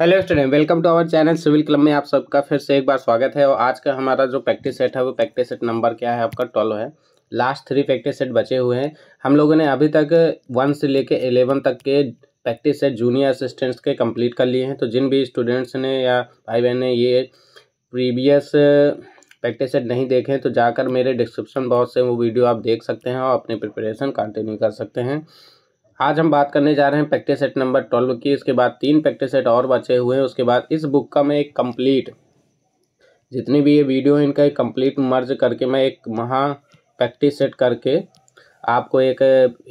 Hello student welcome to our channel civil club में आप सबका फिर से एक बार स्वागत है और आज का हमारा जो प्रैक्टिस सेट है वो प्रैक्टिस सेट नंबर क्या है आपका ट्वेल्व है लास्ट थ्री प्रैक्टिस सेट बचे हुए हैं हम लोगों ने अभी तक वन से लेके एलेवन तक के प्रैक्टिस सेट जूनियर असिस्टेंट्स के कंप्लीट कर लिए हैं तो जिन भी स्टूडेंट्स ने या भाई बहन ने ये प्रीवियस प्रैक्टिस सेट नहीं देखे तो जाकर मेरे डिस्क्रिप्शन बॉक्स से वो वीडियो आप देख सकते हैं और अपनी प्रिपरेशन कंटिन्यू कर सकते हैं आज हम बात करने जा रहे हैं प्रैक्टिस सेट नंबर ट्वेल्व की इसके बाद तीन प्रैक्टिस सेट और बचे हुए हैं उसके बाद इस बुक का मैं एक कंप्लीट जितनी भी ये वीडियो है इनका एक कंप्लीट मर्ज करके मैं एक महा प्रैक्टिस सेट करके आपको एक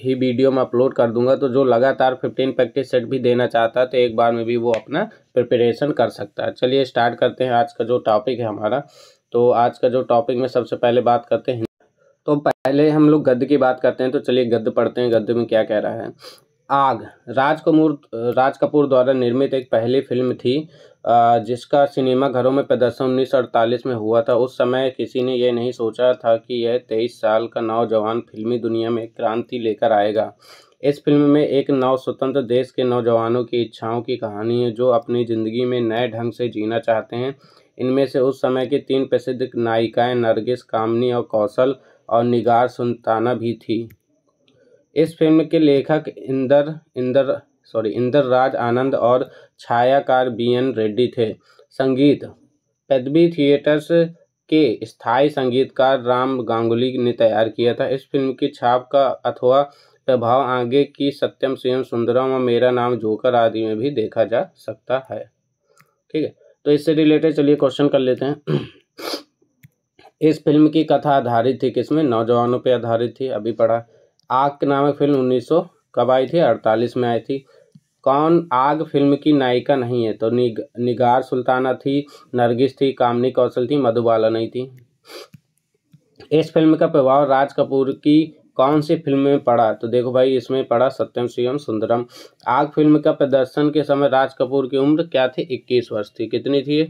ही वीडियो में अपलोड कर दूंगा तो जो लगातार फिफ्टीन प्रैक्टिस सेट भी देना चाहता है तो एक बार में भी वो अपना प्रिपरेशन कर सकता है चलिए स्टार्ट करते हैं आज का जो टॉपिक है हमारा तो आज का जो टॉपिक में सबसे पहले बात करते हैं तो पहले हम लोग गद्य की बात करते हैं तो चलिए गद्य पढ़ते हैं गद्य में क्या कह रहा है आग राज कपूर राज कपूर द्वारा निर्मित एक पहली फिल्म थी जिसका सिनेमा घरों में प्रदर्शन उन्नीस में हुआ था उस समय किसी ने यह नहीं सोचा था कि यह तेईस साल का नौजवान फिल्मी दुनिया में क्रांति लेकर आएगा इस फिल्म में एक नव स्वतंत्र देश के नौजवानों की इच्छाओं की कहानी है जो अपनी ज़िंदगी में नए ढंग से जीना चाहते हैं इनमें से उस समय की तीन प्रसिद्ध नायिकाएं नरगिस कामनी और कौशल और निगार सुल्ताना भी थी इस फिल्म के लेखक इंदर इंदर सॉरी इंदर राज आनंद और छायाकार बी एन रेड्डी थे संगीत पदवी थिएटर्स के स्थायी संगीतकार राम गांगुली ने तैयार किया था इस फिल्म की छाप का अथवा प्रभाव आगे की सत्यम सिंह सुंदरम और मेरा नाम जोकर आदि में भी देखा जा सकता है ठीक है तो इससे रिलेटेड चलिए क्वेश्चन कर लेते हैं इस फिल्म की कथा आधारित थी किसमें नौजवानों पर आधारित थी अभी पढ़ा आग नामक फिल्म उन्नीस कब आई थी अड़तालीस में आई थी कौन आग फिल्म की नायिका नहीं है तो निग, निगार सुल्ताना थी नरगिस थी कामनी कौशल थी मधुबाला नहीं थी इस फिल्म का प्रभाव राज कपूर की कौन सी फिल्म में पड़ा तो देखो भाई इसमें पड़ा सत्यम शिवम सुंदरम आग फिल्म का प्रदर्शन के समय राज कपूर की उम्र क्या थी इक्कीस वर्ष थी कितनी थी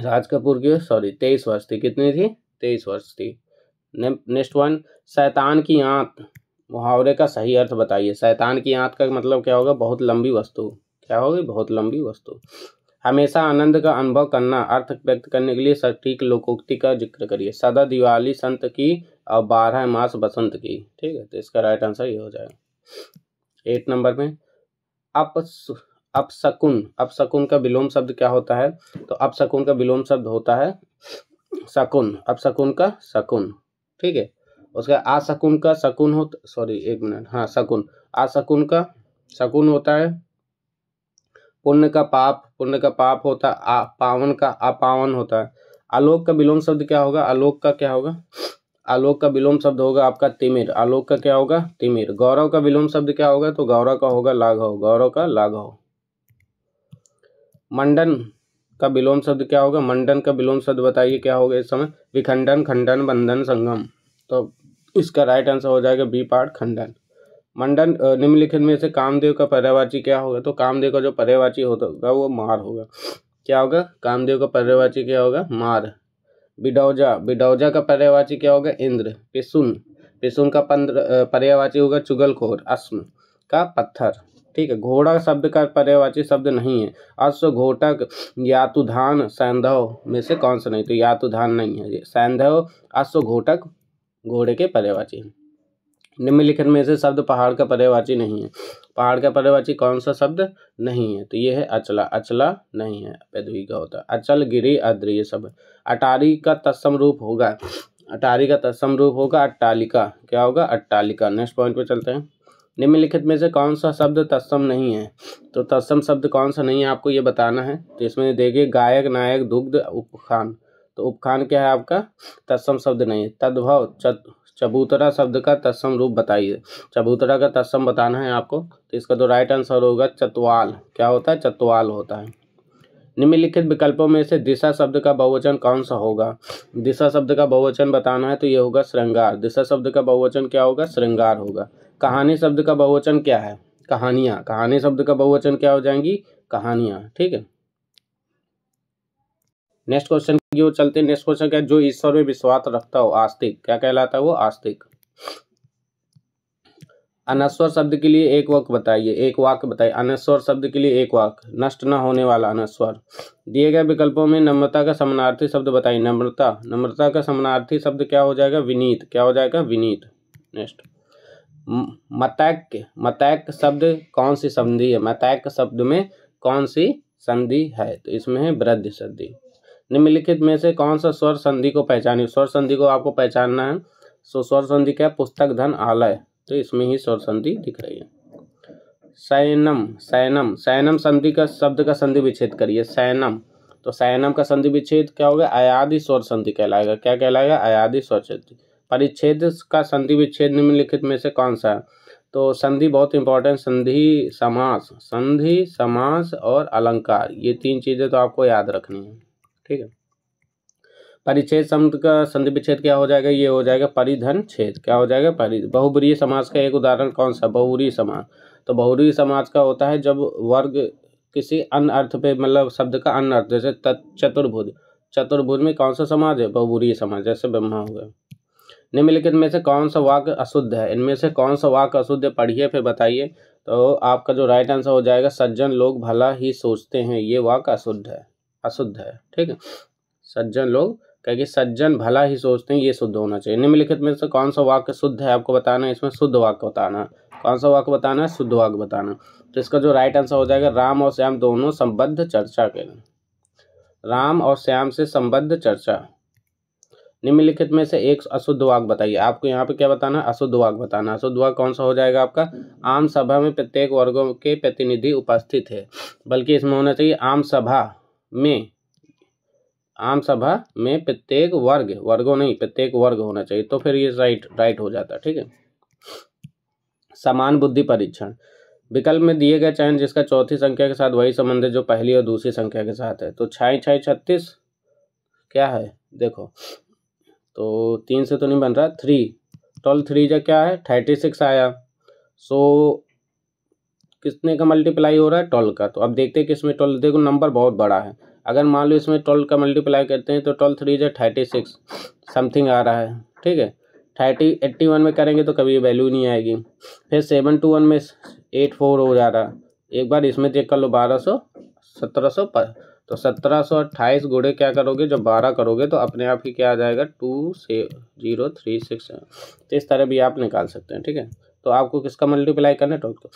राज कपूर की सॉरी तेईस वर्ष थी कितनी थी तेईस वर्ष थी नेक्स्ट वन शैतान की आंत मुहावरे का सही अर्थ बताइए शैतान की आंत का मतलब क्या होगा बहुत लंबी वस्तु क्या होगी बहुत लंबी वस्तु हमेशा आनंद का अनुभव करना अर्थ व्यक्त करने के लिए सटीक लोकोक्ति का जिक्र करिए सदा दिवाली संत की और बारह मास बसंत की ठीक है तो इसका राइट आंसर ये हो जाएगा एट नंबर में अप अपशकुन अपशकुन का विलोम शब्द क्या होता है तो अपशकुन का विलोम शब्द होता है शकुन अपशकुन का शकुन ठीक है उसका आशकुन का शकुन हो सॉरी एक मिनट हाँ शकुन आशकुन का शकुन होता है पुण्य का पाप पुण्य का पाप होता है आ पावन का अपावन होता है आलोक का विलोम शब्द क्या होगा आलोक का क्या होगा आलोक का विलोम शब्द होगा आपका तिमिर आलोक का क्या होगा तिमिर गौरव का विलोम शब्द क्या होगा तो गौरव का होगा लाघव गौरव का लाघव मंडन का विलोम शब्द क्या होगा मंडन का विलोम शब्द बताइए क्या होगा इस समय विखंडन खंडन बंधन संगम तो इसका राइट आंसर हो जाएगा बी पार्ट खंडन मंडन निम्नलिखित में से कामदेव का पर्यावाची क्या होगा तो कामदेव का जो पर्यावाची होगा वो मार होगा क्या होगा कामदेव का पर्यावाची क्या होगा मार बिडौजा बिडौजा का पर्यावाची क्या होगा इंद्र पिसुन पिसुन का पर्यावाची होगा चुगलखोर अश्म का पत्थर ठीक है घोड़ा शब्द का पर्यायवाची शब्द नहीं है अश्व घोटक यातुधान सैंधव में से कौन सा नहीं तो यातुधान नहीं है ये सैंधव अश्व घोटक घोड़े के पर्यायवाची है निम्नलिखित में से शब्द पहाड़ का पर्यायवाची नहीं है पहाड़ का पर्यायवाची कौन सा शब्द नहीं है तो ये है अचला अचला नहीं है पैदवी का होता है अचल गिरी अद्री ये सब अटारी का तत्सम रूप होगा अटारी का तत्सम रूप होगा अट्टालिका क्या होगा अट्टालिका नेक्स्ट पॉइंट पे चलते हैं निम्नलिखित में से कौन सा शब्द तत्सम नहीं है तो तत्सम शब्द कौन सा नहीं है आपको ये बताना है तो इसमें देखिए गायक नायक दुग्ध उपखान तो उपखान क्या है आपका तत्सम शब्द नहीं है तद्भव चबूतरा शब्द का तत्सम रूप बताइए चबूतरा का तत्सम बताना है आपको तो इसका तो राइट आंसर होगा चतवाल क्या होता है चतवाल होता है निम्नलिखित विकल्पों में से दिशा शब्द का बहुवचन कौन सा होगा दिशा शब्द का बहुवचन बताना है तो ये होगा श्रृंगार दिशा शब्द का बहुवचन क्या होगा श्रृंगार होगा कहानी शब्द का बहुवचन क्या है कहानियां कहानी शब्द का बहुवचन क्या हो जाएंगी कहानियां ठीक है नेक्स्ट क्वेश्चन की ओर चलते नेक्स्ट क्वेश्चन क्या जो ईश्वर में विश्वास रखता हो आस्तिक क्या कहलाता है वो आस्तिक अनस्वर शब्द के लिए एक वाक्य बताइए एक वाक्य बताइए अनस्वर शब्द के लिए एक वाक्य नष्ट न होने वाला अनस्वर दिए गए विकल्पों में नम्रता का समानार्थी शब्द बताइए नम्रता नम्रता का समानार्थी शब्द क्या हो जाएगा विनीत क्या हो जाएगा विनीत नेक्स्ट मतैक मतैक शब्द कौन सी संधि है मतैक शब्द में कौन सी संधि है तो इसमें है वृद्ध संधि निम्नलिखित में से कौन सा स्वर संधि को पहचानी स्वर संधि को आपको पहचानना है सो स्वर संधि क्या पुस्तक धन आलय तो इसमें ही स्वर संधि दिख रही है सैनम सैनम सैनम संधि का शब्द का संधि विच्छेद करिए सैनम तो सैनम का संधि विच्छेद क्या होगा अयादि स्वर संधि कहलाएगा क्या कहलाएगा अयादि स्वर संधि परिच्छेद का संधि विच्छेद निम्नलिखित में से कौन सा है तो संधि बहुत इंपॉर्टेंट संधि समास संधि समास और अलंकार ये तीन चीज़ें तो आपको याद रखनी है ठीक है परिच्छेद शब्द का संधि विच्छेद क्या हो जाएगा ये हो जाएगा परिधन छेद क्या हो जाएगा परि बहुबरीय समाज का एक उदाहरण कौन सा बहुबरीय समाज तो बहुरी समाज का होता है जब वर्ग किसी अन्य अर्थ पे मतलब शब्द का अन्य अर्थ जैसे चतुर्भुज चतुर्भुज में कौन सा समाज है बहुबरीय समाज जैसे ब्रह्मा हो गया निम्नलिखित में से कौन सा वाक्य अशुद्ध है इनमें से कौन सा वाक्य अशुद्ध है पढ़िए फिर बताइए तो आपका जो राइट आंसर हो जाएगा सज्जन लोग भला ही सोचते हैं ये वाक्य अशुद्ध है अशुद्ध है ठीक है सज्जन लोग क्योंकि सज्जन भला ही सोचते हैं ये शुद्ध होना चाहिए निम्नलिखित में से कौन सा वाक्य शुद्ध है आपको बताना है इसमें शुद्ध वाक्य बताना कौन सा वाक्य बताना है शुद्ध वाक्य बताना तो इसका जो राइट आंसर हो जाएगा राम और श्याम दोनों संबद्ध चर्चा करें राम और श्याम से संबद्ध चर्चा निम्नलिखित में से एक अशुद्ध वाक बताइए आपको यहाँ पे क्या बताना है अशुद्ध वाक बताना अशुद्ध वाक कौन सा हो जाएगा आपका आम सभा में प्रत्येक वर्गों के प्रतिनिधि उपस्थित है बल्कि इसमें होना चाहिए आम सभा में आम सभा में प्रत्येक वर्ग वर्गों नहीं प्रत्येक वर्ग होना चाहिए तो फिर ये राइट राइट हो जाता है ठीक है समान बुद्धि परीक्षण विकल्प में दिए गए चयन जिसका चौथी संख्या के साथ वही संबंध है जो पहली और दूसरी संख्या के साथ है तो छाई छाई छत्तीस क्या है देखो तो तीन से तो नहीं बन रहा थ्री ट्वेल्व थ्री जो क्या है थर्टी सिक्स आया सो कितने का मल्टीप्लाई हो रहा है ट्वेल्व का तो अब देखते हैं कि इसमें ट्वेल्व देखो नंबर बहुत बड़ा है अगर मान लो इसमें ट्वेल्व का मल्टीप्लाई करते हैं तो ट्वेल्व थ्री जो थर्टी सिक्स समथिंग आ रहा है ठीक है थर्टी एट्टी वन में करेंगे तो कभी वैल्यू नहीं आएगी फिर सेवन टू वन में एट फोर हो जा रहा है एक बार इसमें चेक कर लो बारह सौ सत्रह सौ तो सत्रह सौ अट्ठाईस गुड़े क्या करोगे जब बारह करोगे तो अपने आप ही क्या आ जाएगा टू से जीरो थ्री सिक्स तो इस तरह भी आप निकाल सकते हैं ठीक है तो आपको किसका मल्टीप्लाई करना है टॉप को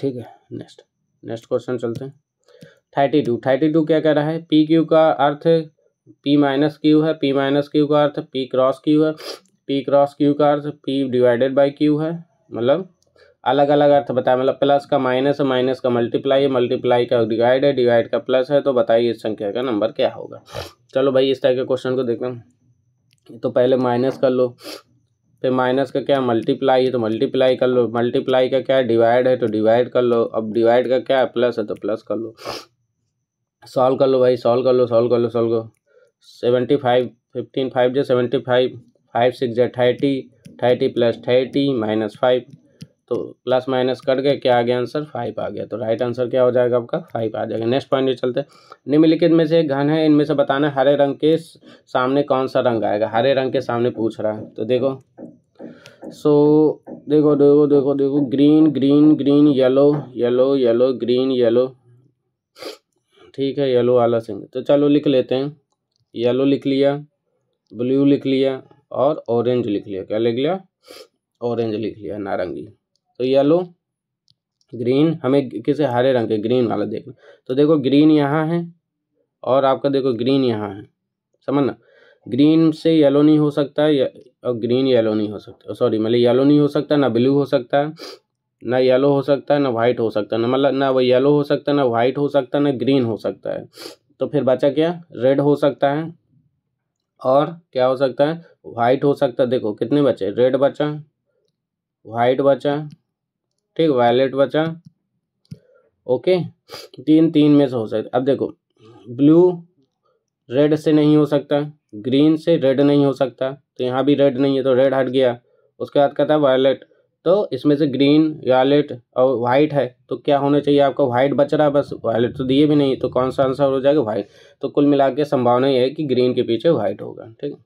ठीक है नेक्स्ट नेक्स्ट क्वेश्चन चलते हैं थर्टी टू थर्टी टू क्या कह रहा है पी क्यू का अर्थ पी माइनस क्यू है पी माइनस क्यू का अर्थ पी क्रॉस क्यू है पी क्रॉस क्यू का अर्थ पी डिवाइडेड बाई क्यू है मतलब अलग अलग अर्थ बताया मतलब प्लस का माइनस है माइनस का मल्टीप्लाई है मल्टीप्लाई का डिवाइड है डिवाइड का प्लस है तो बताइए इस संख्या का नंबर क्या होगा चलो भाई इस टाइप के क्वेश्चन को देखते हैं तो पहले माइनस कर लो फिर माइनस का क्या मल्टीप्लाई तो है तो मल्टीप्लाई कर लो मल्टीप्लाई का क्या डिवाइड है तो डिवाइड कर लो अब डिवाइड का क्या है प्लस है तो प्लस कर लो सॉल्व कर लो भाई सॉल्व कर लो सॉल्व कर लो सॉल्व करो सेवेंटी फाइव फिफ्टीन फाइव जो सेवेंटी फाइव फाइव सिक्स जो thirty thirty plus thirty minus five तो प्लस माइनस कट गए क्या आ गया आंसर फाइव आ गया तो राइट आंसर क्या हो जाएगा आपका फाइव आ जाएगा नेक्स्ट पॉइंट चलते हैं निम्नलिखित में से घन है इनमें से बताना हरे रंग के सामने कौन सा रंग आएगा हरे रंग के सामने पूछ रहा है तो देखो सो so, देखो देखो देखो देखो green green green yellow yellow yellow green yellow ठीक है येलो वाला सिंह तो चलो लिख लेते हैं येलो लिख लिया ब्लू लिख लिया और ऑरेंज लिख लिया क्या लिख लिया ऑरेंज लिख लिया नारंगी तो येलो ग्रीन हमें किसे हरे रंग के ग्रीन वाला देखना तो देखो ग्रीन यहाँ है और आपका देखो ग्रीन यहाँ है समझना ग्रीन से येलो नहीं हो सकता या, और ग्रीन येलो नहीं हो सकता सॉरी मतलब येलो नहीं हो सकता ना ब्लू हो सकता है ना येलो हो सकता है ना वाइट हो सकता है ना मतलब ना वो येलो हो सकता है ना वाइट हो सकता है ना ग्रीन हो सकता है तो फिर बचा क्या रेड हो सकता है और क्या हो सकता है वाइट हो सकता है देखो कितने बचे रेड बचा वाइट बचा ठीक वायलेट बचा ओके तीन तीन में से हो सकता अब देखो ब्लू रेड से नहीं हो सकता ग्रीन से रेड नहीं हो सकता तो यहाँ भी रेड नहीं है तो रेड हट गया उसके बाद कहता है वायलेट तो इसमें से ग्रीन वायलेट और वाइट है तो क्या होना चाहिए आपका वाइट बच रहा है बस वायलेट तो दिए भी नहीं तो कौन सा आंसर हो जाएगा वाइट तो कुल मिला के संभावना ये है कि ग्रीन के पीछे वाइट होगा ठीक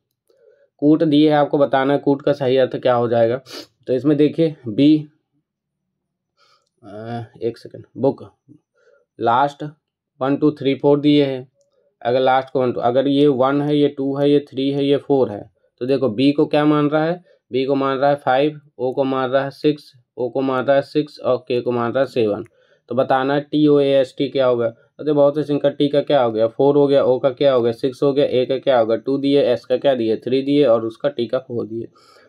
कूट दिए है आपको बताना है कूट का सही अर्थ क्या हो जाएगा तो इसमें देखिए बी एक second book last one two three four दिए हैं अगर लास्ट को वन टू अगर ये वन है ये टू है ये थ्री है ये फोर है तो देखो बी को क्या मान रहा है बी को मान रहा है फाइव ओ को मान रहा है सिक्स ओ को मान रहा है सिक्स और के को मान रहा है सेवन तो बताना है T O A S T क्या होगा तो देखो बहुत से इनका टी का क्या हो गया फोर हो गया ओ का क्या हो गया सिक्स हो गया ए का क्या होगा टू दिए एस का क्या दिए थ्री दिए और उसका टी का फोर दिए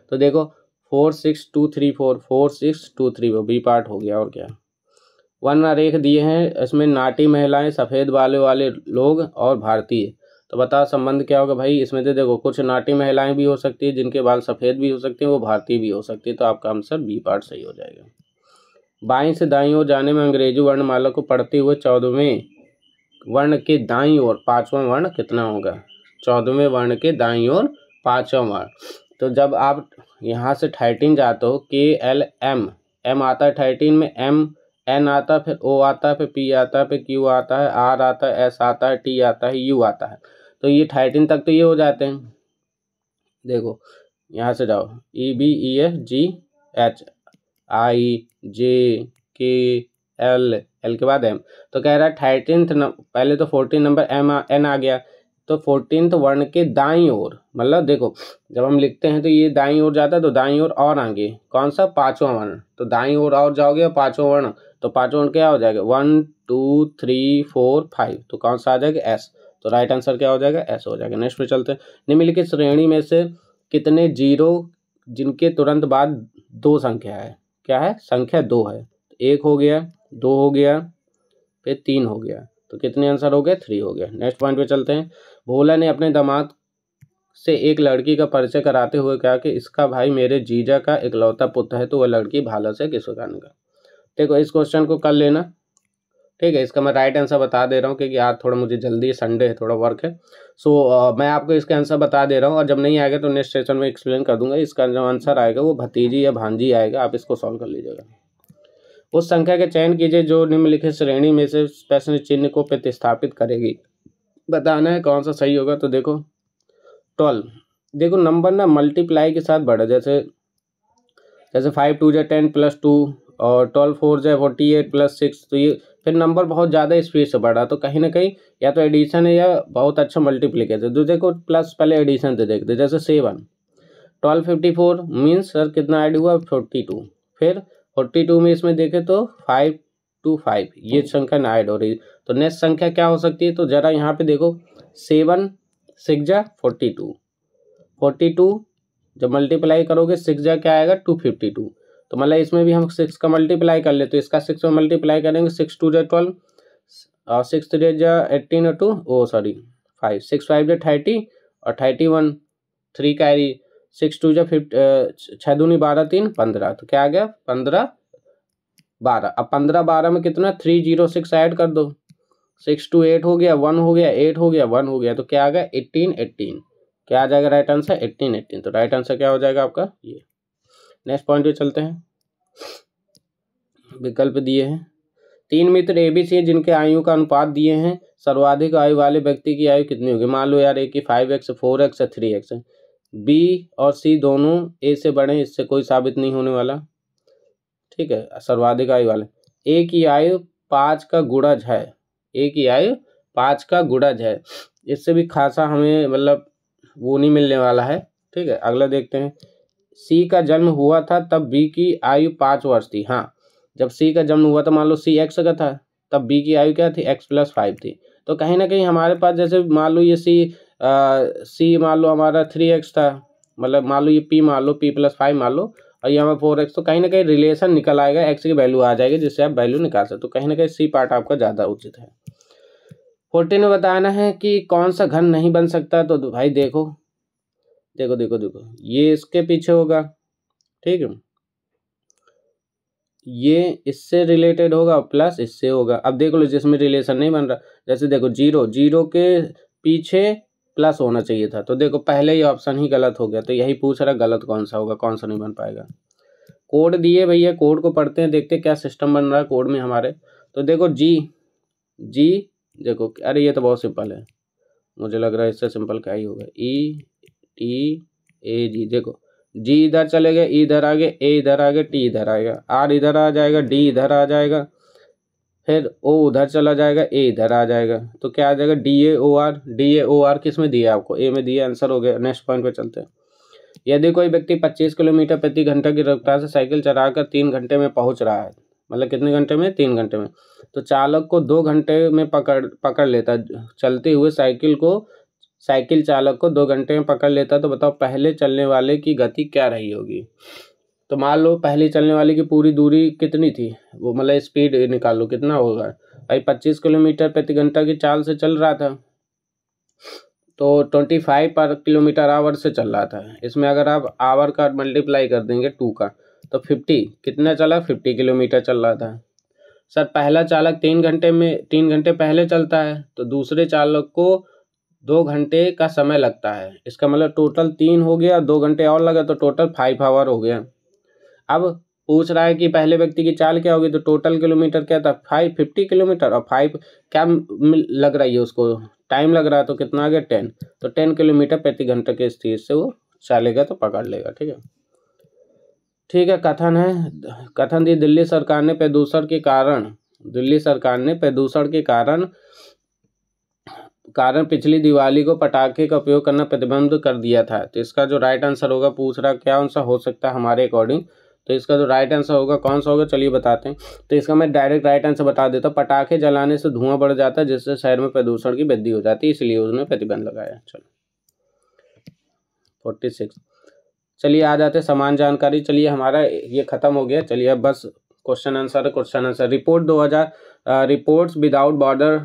तो देखो four six two three four four six two three four B part हो गया और क्या वर्ण रेख दिए हैं इसमें नाटी महिलाएं सफ़ेद बाले वाले लोग और भारतीय तो बताओ संबंध क्या होगा भाई इसमें से देखो कुछ नाटी महिलाएं भी हो सकती है जिनके बाल सफ़ेद भी हो सकते हैं वो भारतीय भी हो सकती है तो आपका आंसर बी पार्ट सही हो जाएगा बाई से दाई ओर जाने में अंग्रेजी वर्णमाला को पढ़ते हुए चौदहवें वर्ण के दाई ओर पाँचवा वर्ण कितना होगा चौदहवें वर्ण के दाई ओर पाँचवा वर्ण तो जब आप यहाँ से थर्टीन जाते हो के एल एम एम आता है थर्टीन में एम एन आता है फिर ओ आता है फिर पी आता है फिर क्यू आता है आर आता है एस आता है टी आता है यू आता है तो ये थर्टीन तक तो ये हो जाते हैं देखो यहाँ से जाओ E B E F G H I J K L L के बाद एम तो कह रहा है थर्टीन पहले तो फोर्टीन नंबर एम एन आ गया तो फोर्टीन वर्ण के दाई ओर मतलब देखो जब हम लिखते हैं तो ये दाई ओर जाता है तो दाई ओर और आगे कौन सा पाँचवा वर्ण तो दाई ओर और जाओगे और पाँचवा वर्ण तो पाँचवा वर्ण क्या हो जाएगा one two three four five तो कौन सा आ जाएगा एस तो राइट आंसर क्या हो जाएगा एस हो जाएगा नेक्स्ट पे चलते हैं निम्नलिखित श्रेणी में से कितने जीरो जिनके तुरंत बाद दो संख्या है क्या है संख्या दो है एक हो गया दो हो गया फिर तीन हो गया तो कितने आंसर हो गए थ्री हो गया नेक्स्ट पॉइंट पे चलते हैं भोला ने अपने दामाद से एक लड़की का परिचय कराते हुए कहा कि इसका भाई मेरे जीजा का इकलौता पुत्र है तो वह लड़की भाला से किशोकान का देखो इस क्वेश्चन को कर लेना ठीक है इसका मैं राइट आंसर बता दे रहा हूँ क्योंकि यार थोड़ा मुझे जल्दी संडे है थोड़ा वर्क है सो so, मैं आपको इसका आंसर बता दे रहा हूँ और जब नहीं आएगा तो नेक्स्ट सेशन में एक्सप्लेन कर दूंगा इसका जो आंसर आएगा वो भतीजी या भांजी आएगा आप इसको सॉल्व कर लीजिएगा उस संख्या का चयन कीजिए जो निम्नलिखित श्रेणी में से प्रश्न चिन्ह को प्रतिस्थापित करेगी बताना है कौन सा सही होगा तो देखो ट्वेल्व देखो नंबर ना मल्टीप्लाई के साथ बढ़ा जैसे जैसे फाइव टू जै टेन प्लस टू और ट्वेल्व फोर जै फोर्टी एट प्लस सिक्स तो ये फिर नंबर बहुत ज़्यादा स्पीड से बढ़ा तो कहीं ना कहीं या तो एडिशन है या बहुत अच्छा मल्टीप्लीकेशन जो तो देखो प्लस पहले एडिशन से देखते जैसे seven twelve fifty four means sir कितना ऐड हुआ फोर्टी टू फिर फोर्टी टू में इसमें देखें तो फाइव टू फाइव ये हाँ। संख्या ना ऐड हो रही तो नेक्स्ट संख्या क्या हो सकती है तो जरा यहाँ पे देखो सेवन सिक्स जा फोर्टी टू फोर्टी टू जब मल्टीप्लाई करोगे सिक्स जा क्या आएगा टू फिफ्टी टू तो मतलब इसमें भी हम सिक्स का मल्टीप्लाई कर ले तो इसका सिक्स में मल्टीप्लाई करेंगे सिक्स टू जो ट्वेल्व और सिक्स थ्री जो एट्टीन और two oh sorry five six five जो थर्टी और thirty one three carry six two जो फिफ्ट छः दूनी बारह तीन पंद्रह तो क्या आ गया पंद्रह बारह अब पंद्रह बारह में कितना थ्री जीरो सिक्स ऐड कर दो सिक्स टू एट हो गया वन हो गया एट हो गया वन हो गया तो क्या आ गया एट्टीन एट्टीन क्या आ जाएगा राइट आंसर एट्टीन एट्टीन तो राइट आंसर क्या हो जाएगा आपका ये नेक्स्ट पॉइंट पे चलते हैं विकल्प दिए हैं तीन मित्र ए बी सी जिनके आयु का अनुपात दिए हैं सर्वाधिक आयु वाले व्यक्ति की आयु कितनी होगी मान लो यार ए की five X four X three X B और सी दोनों ए से बड़े इससे कोई साबित नहीं होने वाला ठीक है सर्वाधिक आयु वाले ए की आयु पाँच का गुड़ज है ए की आयु पाँच का गुड़ज है इससे भी खासा हमें मतलब वो नहीं मिलने वाला है ठीक है अगला देखते हैं सी का जन्म हुआ था तब बी की आयु पाँच वर्ष थी हाँ जब सी का जन्म हुआ था मान लो सी एक्स का था तब बी की आयु क्या थी एक्स प्लस फाइव थी तो कहीं ना कहीं हमारे पास जैसे मान लो ये सी सी मान लो हमारा थ्री एक्स था मतलब मान लो ये पी मान लो पी प्लस फाइव मान लो और यहाँ पर फोर एक्स तो कहीं ना कहीं रिलेशन निकल आएगा एक्स की वैल्यू आ जाएगी जिससे आप वैल्यू निकाल सकते हो तो कहीं ना कहीं सी पार्ट आपका ज़्यादा उचित है फोर्टीन में बताना है कि कौन सा घन नहीं बन सकता तो भाई देखो देखो देखो देखो ये इसके पीछे होगा ठीक है ये इससे रिलेटेड होगा प्लस इससे होगा अब देख लो जिसमें रिलेशन नहीं बन रहा जैसे देखो जीरो जीरो के पीछे प्लस होना चाहिए था तो देखो पहले ही ऑप्शन ही गलत हो गया तो यही पूछ रहा गलत कौन सा होगा कौन सा नहीं बन पाएगा कोड दिए भैया कोड को पढ़ते हैं देखते हैं क्या सिस्टम बन रहा है कोड में हमारे तो देखो जी जी देखो अरे ये तो बहुत सिंपल है मुझे लग रहा है इससे सिंपल क्या ही होगा ई टी ए जी देखो जी इधर चले गए e इधर आ गए ए इधर आ गए टी इधर आएगा आर इधर आ जाएगा डी इधर आ जाएगा फिर ओ उधर चला जाएगा ए इधर आ जाएगा तो क्या आ जाएगा D A O R D A O R किस में दिया आपको ए में दिया आंसर हो गया नेक्स्ट पॉइंट पे चलते हैं यदि कोई व्यक्ति पच्चीस किलोमीटर प्रति घंटा की रफ्तार से साइकिल चलाकर तीन घंटे में पहुंच रहा है मतलब कितने घंटे में तीन घंटे में तो चालक को दो घंटे में पकड़ पकड़ लेता चलते हुए साइकिल को साइकिल चालक को दो घंटे में पकड़ लेता तो बताओ पहले चलने वाले की गति क्या रही होगी तो मान लो पहले चलने वाले की पूरी दूरी कितनी थी वो मतलब स्पीड लो कितना होगा भाई पच्चीस किलोमीटर प्रति घंटा की चाल से चल रहा था तो ट्वेंटी फाइव पर किलोमीटर आवर से चल रहा था इसमें अगर आप आवर का मल्टीप्लाई कर देंगे टू का तो फिफ्टी कितना चला फिफ्टी किलोमीटर चल रहा था सर पहला चालक तीन घंटे में तीन घंटे पहले चलता है तो दूसरे चालक को दो घंटे का समय लगता है इसका मतलब टोटल तीन हो गया दो घंटे और लगा तो टोटल फाइव आवर हो गया अब पूछ रहा है कि पहले व्यक्ति की चाल क्या होगी तो टोटल किलोमीटर क्या था फाइव फिफ्टी किलोमीटर और फाइव क्या लग रही है उसको टाइम लग रहा है तो कितना आ गया टेन तो टेन किलोमीटर प्रति घंटे के स्थिति से वो चलेगा तो पकड़ लेगा ठीक है ठीक है कथन है कथन दी दिल्ली सरकार ने प्रदूषण के कारण दिल्ली सरकार ने प्रदूषण के कारण कारण पिछली दिवाली को पटाखे का उपयोग करना प्रतिबंध कर दिया था तो इसका जो राइट आंसर होगा पूछ रहा क्या आंसर हो सकता है हमारे अकॉर्डिंग तो इसका जो राइट आंसर होगा कौन सा होगा चलिए बताते हैं तो इसका मैं डायरेक्ट राइट आंसर बता देता हूँ पटाखे जलाने से धुआं बढ़ जाता है जिससे शहर में प्रदूषण की वृद्धि हो जाती है इसलिए उसने प्रतिबंध लगाया चलो फोर्टी सिक्स चलिए आ जाते समान जानकारी चलिए हमारा ये ख़त्म हो गया चलिए अब बस question answer question answer report 2000 reports without border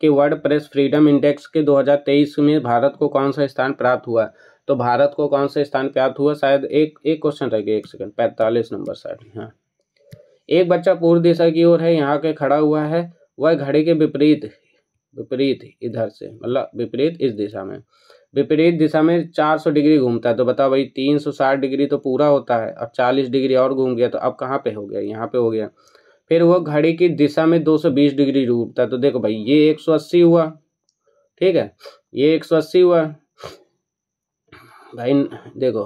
के वर्ल्ड प्रेस फ्रीडम इंडेक्स के 2023 में भारत को कौन सा स्थान प्राप्त हुआ तो भारत को कौन से स्थान प्राप्त हुआ शायद एक एक क्वेश्चन रह गया एक सेकंड पैंतालीस नंबर शायद हाँ एक बच्चा पूर्व दिशा की ओर है यहाँ के खड़ा हुआ है वह घड़ी के विपरीत विपरीत इधर से मतलब विपरीत इस दिशा में विपरीत दिशा में 400 डिग्री घूमता है तो बताओ भाई 360 डिग्री तो पूरा होता है अब 40 डिग्री और घूम गया तो अब कहाँ पे हो गया यहाँ पे हो गया फिर वो घड़ी की दिशा में 220 डिग्री घूमता है तो देखो भाई ये 180 हुआ ठीक है ये 180 हुआ भाई देखो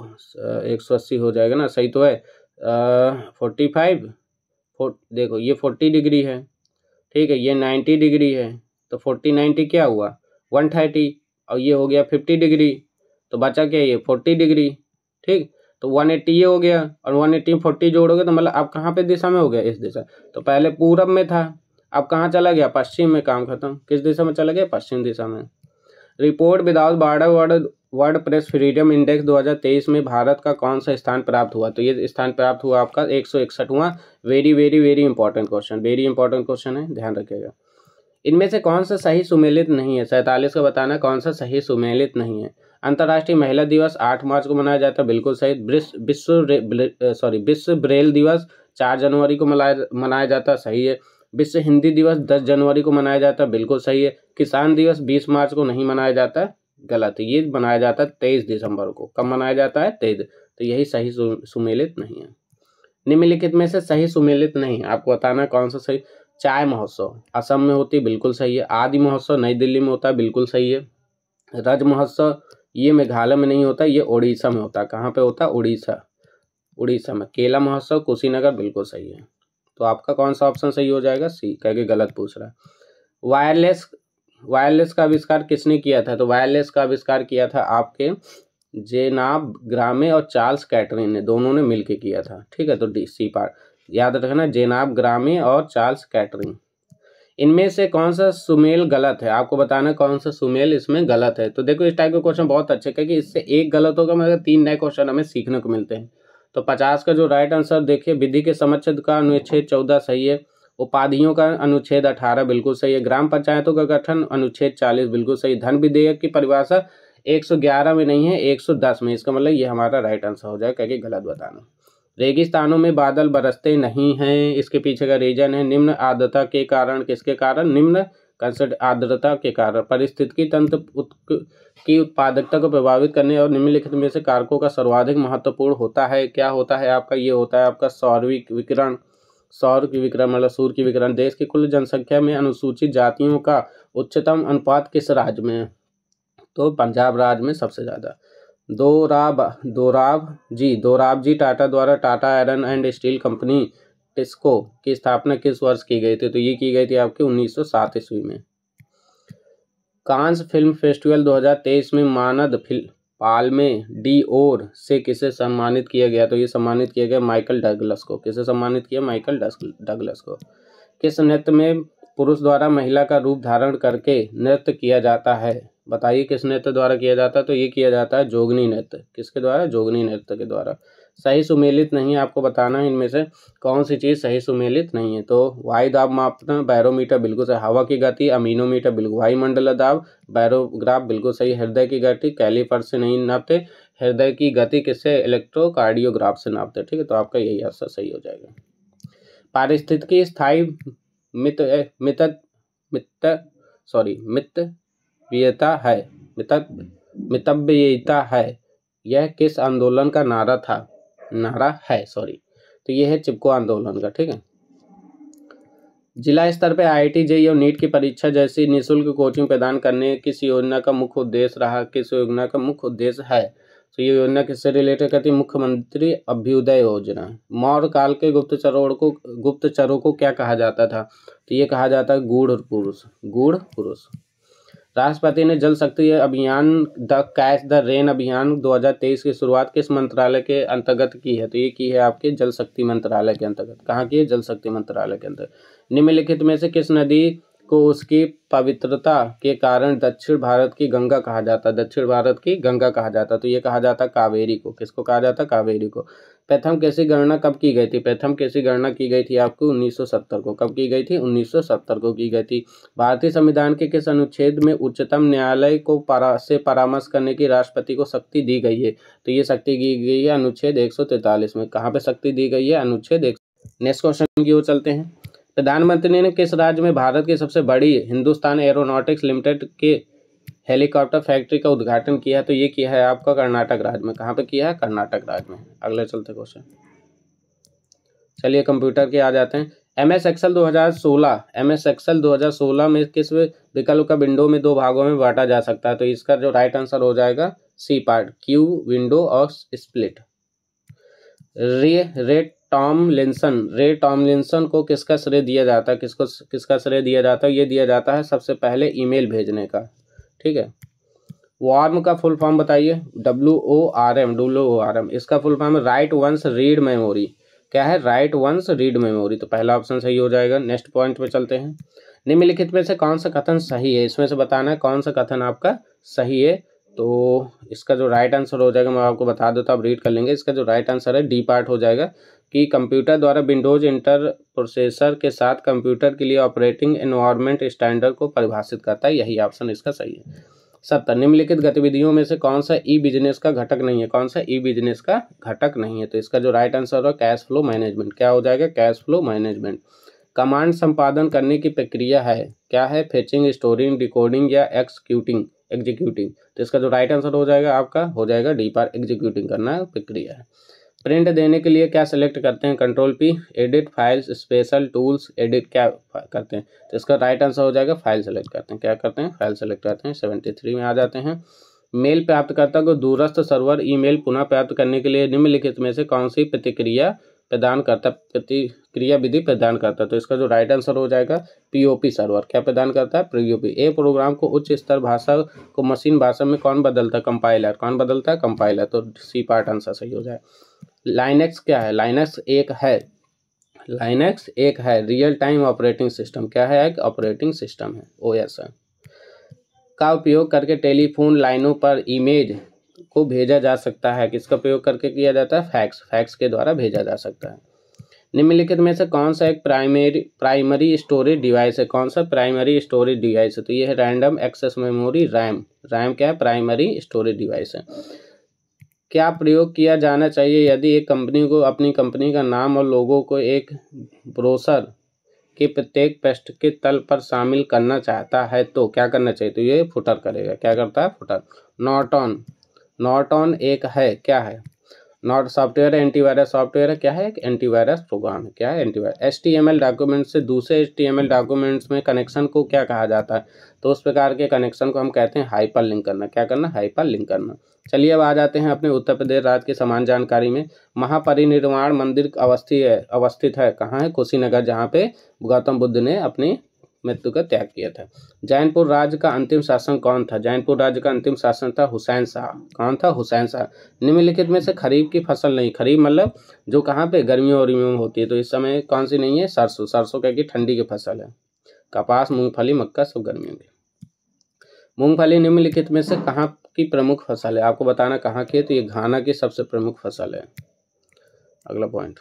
एक सौ अस्सी हो जाएगा ना सही तो है फोर्टी फाइव फो देखो ये फोर्टी डिग्री है ठीक है ये नाइन्टी डिग्री है तो फोर्टी नाइन्टी क्या हुआ वन थर्टी और ये हो गया फिफ्टी डिग्री तो बचा क्या ये फोर्टी डिग्री ठीक तो वन एट्टी ये हो गया और वन एट्टी में फोर्टी जोड़ोगे तो मतलब आप कहाँ पे दिशा में हो गया इस दिशा तो पहले पूरब में था अब कहाँ चला गया पश्चिम में काम खत्म किस दिशा में चला गया पश्चिम दिशा में report without border warder world press freedom index 2023 में भारत का कौन सा स्थान प्राप्त हुआ तो ये स्थान प्राप्त हुआ आपका एक सौ इकसठवां very very very important question very important question है ध्यान रखिएगा इनमें से कौन सा सही सुमेलित नहीं है सैंतालीस का बताना कौन सा सही सुमेलित नहीं है अंतर्राष्ट्रीय महिला दिवस आठ मार्च को मनाया जाता है बिल्कुल सही विश्व सॉरी विश्व ब्रेल दिवस चार जनवरी को मनाया जाता सही है विश्व हिंदी दिवस दस जनवरी को मनाया जाता बिल्कुल सही है किसान दिवस बीस मार्च को नहीं मनाया जाता गलत ये मनाया जाता है तेईस दिसंबर को कब मनाया जाता है तेईस तो यही सही सुमेलित नहीं है निम्नलिखित में से सही सुमेलित नहीं है आपको बताना कौन सा सही चाय महोत्सव असम में होती बिल्कुल सही है आदि महोत्सव नई दिल्ली में होता है बिल्कुल सही है रज महोत्सव ये मेघालय में नहीं होता ये उड़ीसा में होता कहाँ पर होता उड़ीसा उड़ीसा में केला महोत्सव कुशीनगर बिल्कुल सही है तो आपका कौन सा ऑप्शन सही हो जाएगा सी कह के गलत पूछ रहा है वायरलेस वायरलेस का आविष्कार किसने किया था तो वायरलेस का आविष्कार किया था आपके जेनाब ग्रामे और चार्ल्स कैटरिन ने दोनों ने मिलकर किया था ठीक है तो डी सी पार याद रखना जेनाब ग्रामे और चार्ल्स कैटरिन इनमें से कौन सा सुमेल गलत है आपको बताना कौन सा सुमेल इसमें गलत है तो देखो इस टाइप के क्वेश्चन बहुत अच्छे क्योंकि इससे एक गलत होगा मगर तीन नए क्वेश्चन हमें सीखने को मिलते हैं तो पचास का जो राइट आंसर देखिए विधि के समच्छेद का अनुच्छेद चौदह सही है उपाधियों का अनुच्छेद अठारह बिल्कुल सही है ग्राम पंचायतों का गठन अनुच्छेद चालीस बिल्कुल सही धन विधेयक की परिभाषा 111 में नहीं है 110 में इसका मतलब ये हमारा राइट आंसर हो जाएगा क्योंकि गलत बताना रेगिस्तानों में बादल बरसते नहीं हैं इसके पीछे का रीजन है निम्न आर्द्रता के कारण किसके कारण निम्न कंसर्ट आर्द्रता के कारण परिस्थितिकी तंत्र उत्क, की उत्पादकता को प्रभावित करने और निम्नलिखित में से कारकों का सर्वाधिक महत्वपूर्ण होता है क्या होता है आपका ये होता है आपका सौरविक विकिरण सौर की विक्रम मतलब सूर्य की विक्रम देश की कुल जनसंख्या में अनुसूचित जातियों का उच्चतम अनुपात किस राज्य में तो पंजाब राज्य में सबसे ज़्यादा दोराब दोराब जी दोराब जी टाटा द्वारा Tata iron and steel company TISCO की स्थापना किस वर्ष की गई थी तो ये की गई थी आपके 1907 ईस्वी में कांस फिल्म फेस्टिवल 2023 में मानद फिल्म में डी ओर से किसे सम्मानित किया गया तो ये सम्मानित किया गया माइकल डगलस को किसे सम्मानित किया माइकल डगलस को किस नृत्य में पुरुष द्वारा महिला का रूप धारण करके नृत्य किया जाता है बताइए किस नृत्य द्वारा किया जाता है तो ये किया जाता है जोगनी नृत्य किसके द्वारा जोगनी नृत्य के द्वारा सही सुमेलित नहीं है आपको बताना है इनमें से कौन सी चीज़ सही सुमेलित नहीं है तो वायु दाब मापना बैरोमीटर बिल्कुल सही हवा की गति अमीनोमीटर बिल्कुल वायुमंडल दाब बैरोग्राफ बिल्कुल सही हृदय की गति कैलीपर से नहीं नापते हृदय की गति किससे इलेक्ट्रोकार्डियोग्राफ से नापते ठीक है तो आपका यही आंसर सही हो जाएगा पारिस्थितिकी स्थायी मित मित मित सॉरी मितव्यता है मित मितव्ययता है यह किस आंदोलन का नारा था नारा है सॉरी तो ये है चिपको आंदोलन का ठीक है जिला स्तर पर आई टी और नीट की परीक्षा जैसी निःशुल्क कोचिंग प्रदान करने किस योजना का मुख्य उद्देश्य रहा किस योजना का मुख्य उद्देश्य है तो ये योजना किससे रिलेटेड करती है मुख्यमंत्री अभ्युदय योजना मौर्य काल के गुप्तचरों को गुप्तचरों को क्या कहा जाता था तो ये कहा जाता है गूढ़ पुरुष गूढ़ पुरुष राष्ट्रपति ने जल शक्ति अभियान द कैच द रेन अभियान 2023 की शुरुआत किस मंत्रालय के अंतर्गत की है तो ये की है आपके जल शक्ति मंत्रालय के अंतर्गत कहाँ की है जल शक्ति मंत्रालय के अंतर्गत निम्नलिखित में से किस नदी को उसकी पवित्रता के कारण दक्षिण भारत की गंगा कहा जाता है दक्षिण भारत की गंगा कहा जाता है तो ये कहा जाता है कावेरी को किसको कहा जाता है कावेरी को प्रथम कैसी गणना कब की गई थी प्रथम कैसी गणना की गई थी आपको 1970 को कब की गई थी 1970 को की गई थी भारतीय संविधान के किस अनुच्छेद में उच्चतम न्यायालय को परा, से परामर्श करने की राष्ट्रपति को शक्ति दी गई है तो ये शक्ति दी गई है अनुच्छेद एक में कहाँ पर शक्ति दी गई है अनुच्छेद एक नेक्स्ट क्वेश्चन की ओर चलते हैं प्रधानमंत्री ने किस राज्य में भारत की सबसे बड़ी हिंदुस्तान एरोनॉटिक्स लिमिटेड के हेलीकॉप्टर फैक्ट्री का उद्घाटन किया है तो ये किया है आपका कर्नाटक राज्य में कहाँ पे किया है कर्नाटक राज्य में अगले चलते क्वेश्चन चलिए कंप्यूटर के आ जाते हैं एम एस एक्सल दो हज़ार सोलह एम एस दो हज़ार सोलह में किस विकल्प का विंडो में दो भागों में बांटा जा सकता है तो इसका जो राइट आंसर हो जाएगा सी पार्ट क्यू विंडो और स्प्लिट रे रेट लिंसन रे टॉम लिंसन को किसका श्रेय दिया जाता है किसको किसका श्रेय दिया जाता है ये दिया जाता है सबसे पहले ईमेल भेजने का ठीक है वार्म का फुल फॉर्म बताइए W O R M W O R M इसका फुल फॉर्म है राइट वंस रीड मेमोरी क्या है राइट वंस रीड मेमोरी तो पहला ऑप्शन सही हो जाएगा नेक्स्ट पॉइंट पे चलते हैं निम्नलिखित में से कौन सा कथन सही है इसमें से बताना है कौन सा कथन आपका सही है तो इसका जो राइट आंसर हो जाएगा मैं आपको बता देता हूँ आप रीड कर लेंगे इसका जो राइट आंसर है डी पार्ट हो जाएगा कि कंप्यूटर द्वारा विंडोज इंटर प्रोसेसर के साथ कंप्यूटर के लिए ऑपरेटिंग एनवायरमेंट स्टैंडर्ड को परिभाषित करता है यही ऑप्शन इसका सही है सत्तर निम्नलिखित गतिविधियों में से कौन सा ई बिजनेस का घटक नहीं है कौन सा ई बिजनेस का घटक नहीं है तो इसका जो राइट आंसर होगा कैश फ्लो मैनेजमेंट क्या हो जाएगा कैश फ्लो मैनेजमेंट कमांड संपादन करने की प्रक्रिया है क्या है फेचिंग स्टोरिंग डिकोडिंग या एक्सक्यूटिंग एग्जीक्यूटिंग तो इसका जो राइट आंसर हो जाएगा आपका हो जाएगा डी पार एग्जीक्यूटिंग करना प्रक्रिया है प्रिंट देने के लिए क्या सेलेक्ट करते हैं control P edit files special tools edit क्या करते हैं तो इसका राइट आंसर हो जाएगा फाइल सेलेक्ट करते हैं क्या करते हैं फाइल सेलेक्ट करते हैं सेवेंटी थ्री में आ जाते हैं मेल प्राप्तकर्ता को दूरस्थ सर्वर ईमेल पुनः प्राप्त करने के लिए निम्नलिखित में से कौन सी प्रतिक्रिया प्रदान करता प्रतिक्रिया विधि प्रदान करता तो इसका जो राइट आंसर हो जाएगा पीओपी सर्वर क्या प्रदान करता है पीओपी ए प्रोग्राम को उच्च स्तर भाषा को मशीन भाषा में कौन बदलता है कंपाइलर कौन बदलता है कंपाइलर तो सी पार्ट आंसर सही हो जाएगा लाइनेक्स क्या है लाइनेक्स एक है लाइनेक्स एक है रियल टाइम ऑपरेटिंग सिस्टम क्या है एक ऑपरेटिंग सिस्टम है ओ oh, एस का उपयोग करके टेलीफोन लाइनों पर इमेज को भेजा जा सकता है किसका उपयोग करके किया जाता है फैक्स फैक्स के द्वारा भेजा जा सकता है निम्नलिखित में से कौन सा एक प्राइमरी प्राइमरी स्टोरेज डिवाइस है कौन सा प्राइमरी स्टोरेज डिवाइस है तो ये है random access memory RAM RAM क्या है प्राइमरी स्टोरेज डिवाइस है क्या प्रयोग किया जाना चाहिए यदि एक कंपनी को अपनी कंपनी का नाम और लोगों को एक ब्रोशर के प्रत्येक पृष्ठ के तल पर शामिल करना चाहता है तो क्या करना चाहिए तो ये फुटर करेगा क्या करता है footer Norton Norton एक है क्या है नॉट सॉफ्टवेयर है एंटीवायरस सॉफ्टवेयर है क्या है एक एंटीवायरस प्रोग्राम है क्या है antivirus S T M L document से दूसरे S T M L documents में कनेक्शन को क्या कहा जाता है तो उस प्रकार के कनेक्शन को हम कहते हैं हाइपर लिंक करना क्या करना हाइपर लिंक करना चलिए अब आ जाते हैं अपने उत्तर प्रदेश राज्य की समान जानकारी में महापरिनिर्वाण मंदिर अवस्थी है अवस्थित है कहाँ है कुशीनगर जहाँ पे गौतम बुद्ध ने अपनी मृत्यु का त्याग किया था जैनपुर राज्य का अंतिम शासन कौन था जैनपुर राज्य का अंतिम शासन था हुसैन शाह कौन था हुसैन शाह निम्नलिखित में से खरीफ की फसल नहीं खरीफ मतलब जो कहाँ पे गर्मियों और होती है तो इस समय कौन सी नहीं है सरसों सरसों क्या की ठंडी की फसल है कपास मूंगफली मक्का सब गर्मियों की मूंगफली निम्नलिखित में से कहाँ की प्रमुख फसल है आपको बताना कहाँ की है तो ये घाना की सबसे प्रमुख फसल है अगला पॉइंट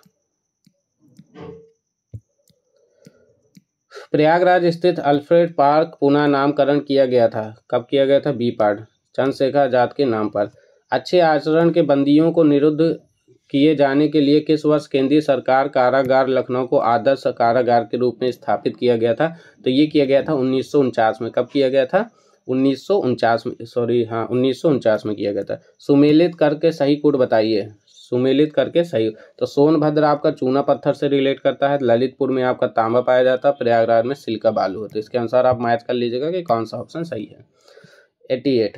प्रयागराज स्थित अल्फ्रेड पार्क पुनः नामकरण किया गया था कब किया गया था बी पार्ट चंद्रशेखर आजाद के नाम पर अच्छे आचरण के बंदियों को निरुद्ध किए जाने के लिए किस वर्ष केंद्रीय सरकार कारागार लखनऊ को आदर्श कारागार के रूप में स्थापित किया गया था तो ये किया गया था उन्नीस में कब किया गया था उन्नीस में सॉरी हाँ उन्नीस में किया गया था सुमेलित करके सही कोड बताइए सुमेलित करके सही तो सोनभद्र आपका चूना पत्थर से रिलेट करता है ललितपुर में आपका तांबा पाया जाता है प्रयागराज में सिल्का बालू होता है इसके अनुसार आप मैच कर लीजिएगा कि कौन सा ऑप्शन सही है eighty eight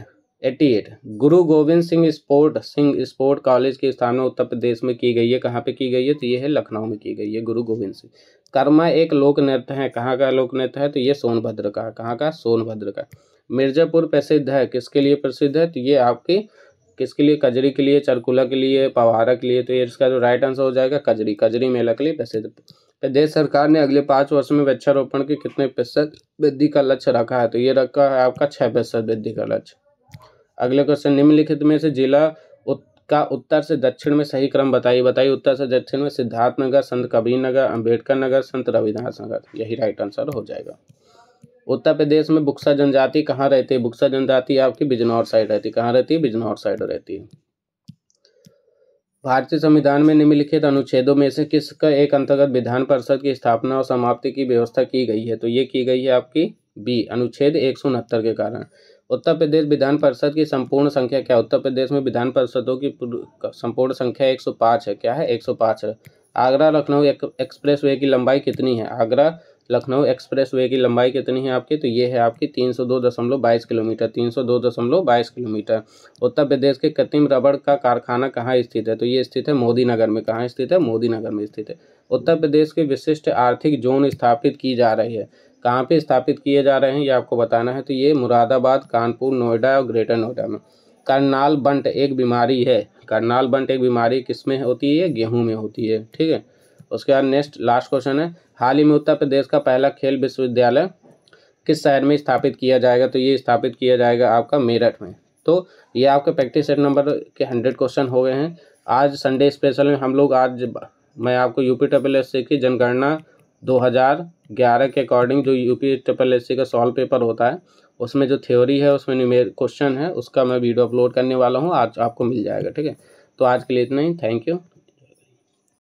eighty eight Guru Gobind Singh sport Singh sport college की स्थापना उत्तर प्रदेश में की गई है कहाँ पे की गई है तो ये है लखनऊ में की गई है गुरु गोविंद सिंह कर्मा एक लोक नृत्य है कहाँ का लोक नृत्य है तो ये सोनभद्र का कहाँ का सोनभद्र का मिर्जापुर प्रसिद्ध है किसके लिए प्रसिद्ध है तो ये आपकी किसके लिए कजरी के लिए चरकुला के लिए पवारा के लिए तो ये इसका जो राइट आंसर हो जाएगा कजरी कजरी मेला के लिए प्रसिद्ध प्रदेश सरकार ने अगले पाँच वर्ष में वृक्षारोपण के कितने प्रतिशत वृद्धि का लक्ष्य रखा है तो ये रखा है आपका छः प्रतिशत वृद्धि का लक्ष्य अगले क्वेश्चन निम्नलिखित में से जिला उत, का उत्तर से दक्षिण में सही क्रम बताइए बताइए उत्तर से दक्षिण में सिद्धार्थ नगर संत कबीर नगर अम्बेडकर नगर संत रविदास नगर यही राइट आंसर हो जाएगा उत्तर प्रदेश में बुक्सा जनजाति कहाँ रहती है बुक्सा जनजाति आपकी बिजनौर साइड रहती है कहाँ रहती है बिजनौर साइड रहती है भारतीय संविधान में निम्नलिखित अनुच्छेदों में से किसका एक अंतर्गत विधान परिषद की स्थापना और समाप्ति की व्यवस्था की गई है तो ये की गई है आपकी बी अनुच्छेद एक के कारण उत्तर प्रदेश विधान परिषद की संपूर्ण संख्या क्या उत्तर प्रदेश में विधान परिषदों की संपूर्ण संख्या एक है क्या है एक आगरा लखनऊ एक्सप्रेस की लंबाई कितनी है आगरा लखनऊ एक्सप्रेस वे की लंबाई कितनी है आपकी तो ये है आपकी तीन सौ दो दशमलव बाईस किलोमीटर तीन सौ दो दशमलव बाईस किलोमीटर उत्तर प्रदेश के कृत्रिम रबड़ का कारखाना कहाँ स्थित है तो ये स्थित है मोदी नगर में कहाँ स्थित है मोदी नगर में स्थित है उत्तर प्रदेश के विशिष्ट आर्थिक जोन स्थापित की जा रही है कहाँ पर स्थापित किए जा रहे हैं ये आपको बताना है तो ये मुरादाबाद कानपुर नोएडा और ग्रेटर नोएडा में करनाल बंट एक बीमारी है करनाल बंट एक बीमारी किस में होती है गेहूँ में होती है ठीक है उसके बाद नेक्स्ट लास्ट क्वेश्चन है हाल ही में उत्तर प्रदेश का पहला खेल विश्वविद्यालय किस शहर में स्थापित किया जाएगा तो ये स्थापित किया जाएगा आपका मेरठ में तो ये आपके प्रैक्टिस सेट नंबर के हंड्रेड क्वेश्चन हो गए हैं आज संडे स्पेशल में हम लोग आज मैं आपको यूपी ट्रिपल एस की जनगणना 2011 के अकॉर्डिंग जो यूपी ट्रिपल एस का सॉल्व पेपर होता है उसमें जो थ्योरी है उसमें क्वेश्चन है उसका मैं वीडियो अपलोड करने वाला हूँ आज आपको मिल जाएगा ठीक है तो आज के लिए इतना ही थैंक यू